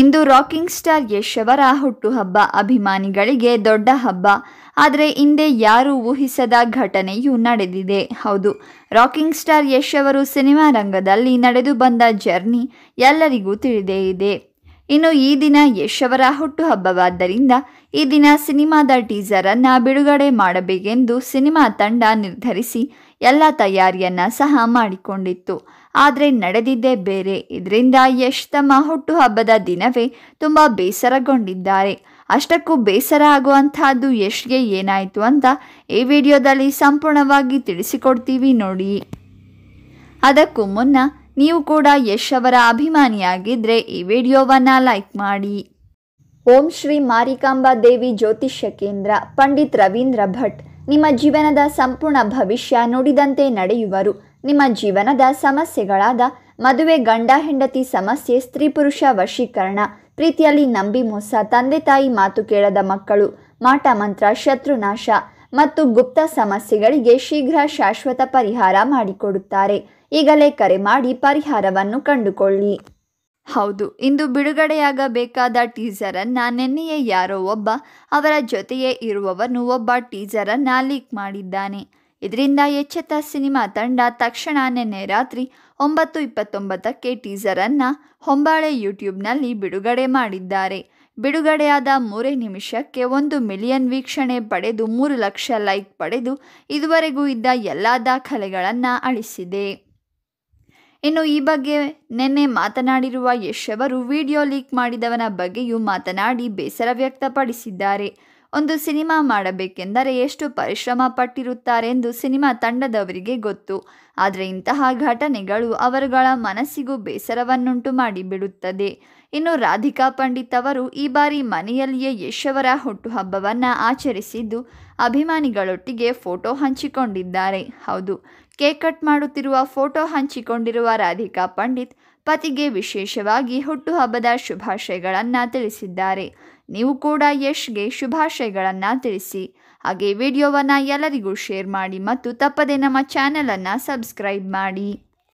ಇಂದು rocking star Yash ಅವರ ಹುಟ್ಟುಹಬ್ಬ ಅಭಿಮಾನಿಗಳಿಗೆ ದೊಡ್ಡ ಹಬ್ಬ ಆದರೆ ಹಿಂದೆ ಯಾರೂ ಊಹಿಸದ ಘಟನೆಯೂ ನಡೆದಿದೆ ಹೌದು ರಾಕಿಂಗ್ ಸ್ಟಾರ್ ಯಶ್ ಅವರು ಸಿನಿಮಾ ರಂಗದಲ್ಲಿ ನಡೆದು ಬಂದ ಜರ್ನಿ ಎಲ್ಲರಿಗೂ ತಿಳಿದೇ ಇದೆ ಇನ್ನು ಈ ದಿನ ಯಶ್ ಅವರ ಹುಟ್ಟುಹಬ್ಬವಾದ್ದರಿಂದ ಈ ದಿನ ಸಿನಿಮಾದ ಟೀಸರ್ ಅನ್ನು ಬಿಡುಗಡೆ ಮಾಡಬೇಕೆಂದು ಸಿನಿಮಾ ತಂಡ ನಿರ್ಧರಿಸಿ ಎಲ್ಲ ತಯಾರಿಯನ್ನ ಸಹ ಮಾಡಿಕೊಂಡಿತ್ತು ಆದರೆ ನಡೆದಿದ್ದೇ ಬೇರೆ ಇದರಿಂದ ಯಶ್ ತಮ್ಮ ಹುಟ್ಟುಹಬ್ಬದ ದಿನವೇ ತುಂಬ ಬೇಸರಗೊಂಡಿದ್ದಾರೆ ಅಷ್ಟಕ್ಕೂ ಬೇಸರ ಆಗುವಂತಹದ್ದು ಯಶ್ಗೆ ಏನಾಯಿತು ಅಂತ ಈ ವಿಡಿಯೋದಲ್ಲಿ ಸಂಪೂರ್ಣವಾಗಿ ತಿಳಿಸಿಕೊಡ್ತೀವಿ ನೋಡಿ ಅದಕ್ಕೂ ಮುನ್ನ ನೀವು ಕೂಡ ಯಶ್ ಅವರ ಅಭಿಮಾನಿಯಾಗಿದ್ದರೆ ಈ ವಿಡಿಯೋವನ್ನು ಲೈಕ್ ಮಾಡಿ ಓಂ ಶ್ರೀ ಮಾರಿಕಾಂಬಾ ದೇವಿ ಜ್ಯೋತಿಷ್ಯ ಕೇಂದ್ರ ಪಂಡಿತ್ ರವೀಂದ್ರ ಭಟ್ ನಿಮ್ಮ ಜೀವನದ ಸಂಪೂರ್ಣ ಭವಿಷ್ಯ ನುಡಿದಂತೆ ನಡೆಯುವರು ನಿಮ್ಮ ಜೀವನದ ಸಮಸ್ಯೆಗಳಾದ ಮದುವೆ ಗಂಡ ಹೆಂಡತಿ ಸಮಸ್ಯೆ ಸ್ತ್ರೀ ಪುರುಷ ವಶೀಕರಣ ಪ್ರೀತಿಯಲ್ಲಿ ನಂಬಿ ಮೋಸ ತಂದೆ ತಾಯಿ ಮಾತು ಕೇಳದ ಮಕ್ಕಳು ಮಾಟ ಮಂತ್ರ ಶತ್ರುನಾಶ ಮತ್ತು ಗುಪ್ತ ಸಮಸ್ಯೆಗಳಿಗೆ ಶೀಘ್ರ ಶಾಶ್ವತ ಪರಿಹಾರ ಮಾಡಿಕೊಡುತ್ತಾರೆ ಈಗಲೇ ಕರೆ ಮಾಡಿ ಪರಿಹಾರವನ್ನು ಕಂಡುಕೊಳ್ಳಿ ಹೌದು ಇಂದು ಬಿಡುಗಡೆಯಾಗಬೇಕಾದ ಟೀಸರನ್ನು ನಿನ್ನೆಯೇ ಯಾರೋ ಒಬ್ಬ ಅವರ ಜೊತೆಯೇ ಇರುವವನು ಒಬ್ಬ ಟೀಸರನ್ನು ಲೀಕ್ ಮಾಡಿದ್ದಾನೆ ಇದರಿಂದ ಎಚ್ಚೆತ್ತ ಸಿನಿಮಾ ತಂಡ ತಕ್ಷಣ ನಿನ್ನೆ ರಾತ್ರಿ ಒಂಬತ್ತು ಇಪ್ಪತ್ತೊಂಬತ್ತಕ್ಕೆ ಟೀಸರನ್ನು ಹೊಂಬಾಳೆ ಯೂಟ್ಯೂಬ್ನಲ್ಲಿ ಬಿಡುಗಡೆ ಮಾಡಿದ್ದಾರೆ ಬಿಡುಗಡೆಯಾದ ಮೂರೇ ನಿಮಿಷಕ್ಕೆ ಒಂದು ಮಿಲಿಯನ್ ವೀಕ್ಷಣೆ ಪಡೆದು ಮೂರು ಲಕ್ಷ ಲೈಕ್ ಪಡೆದು ಇದುವರೆಗೂ ಇದ್ದ ಎಲ್ಲ ದಾಖಲೆಗಳನ್ನು ಅಳಿಸಿದೆ ಇನ್ನು ಈ ಬಗ್ಗೆ ನಿನ್ನೆ ಮಾತನಾಡಿರುವ ಯಶ್ ಅವರು ವಿಡಿಯೋ ಲೀಕ್ ಮಾಡಿದವನ ಬಗ್ಗೆಯೂ ಮಾತನಾಡಿ ಬೇಸರ ವ್ಯಕ್ತಪಡಿಸಿದ್ದಾರೆ ಒಂದು ಸಿನಿಮಾ ಮಾಡಬೇಕೆಂದರೆ ಎಷ್ಟು ಪರಿಶ್ರಮ ಪಟ್ಟಿರುತ್ತಾರೆಂದು ಸಿನಿಮಾ ತಂಡದವರಿಗೆ ಗೊತ್ತು ಆದರೆ ಇಂತಹ ಘಟನೆಗಳು ಅವರುಗಳ ಮನಸ್ಸಿಗೂ ಬೇಸರವನ್ನುಂಟು ಮಾಡಿಬಿಡುತ್ತದೆ ಇನ್ನು ರಾಧಿಕಾ ಪಂಡಿತ್ ಅವರು ಈ ಬಾರಿ ಮನೆಯಲ್ಲಿಯೇ ಯಶವರ ಹುಟ್ಟುಹಬ್ಬವನ್ನು ಆಚರಿಸಿದ್ದು ಅಭಿಮಾನಿಗಳೊಟ್ಟಿಗೆ ಫೋಟೋ ಹಂಚಿಕೊಂಡಿದ್ದಾರೆ ಹೌದು ಕೇಕ್ ಕಟ್ ಮಾಡುತ್ತಿರುವ ಫೋಟೋ ಹಂಚಿಕೊಂಡಿರುವ ರಾಧಿಕಾ ಪಂಡಿತ್ ಪತಿಗೆ ವಿಶೇಷವಾಗಿ ಹುಟ್ಟುಹಬ್ಬದ ಶುಭಾಶಯಗಳನ್ನು ತಿಳಿಸಿದ್ದಾರೆ ನೀವು ಕೂಡ ಯಶ್ಗೆ ಶುಭಾಶಯಗಳನ್ನು ತಿಳಿಸಿ ಹಾಗೆ ವಿಡಿಯೋವನ್ನು ಎಲ್ಲರಿಗೂ ಶೇರ್ ಮಾಡಿ ಮತ್ತು ತಪ್ಪದೇ ನಮ್ಮ ಚಾನಲನ್ನು ಸಬ್ಸ್ಕ್ರೈಬ್ ಮಾಡಿ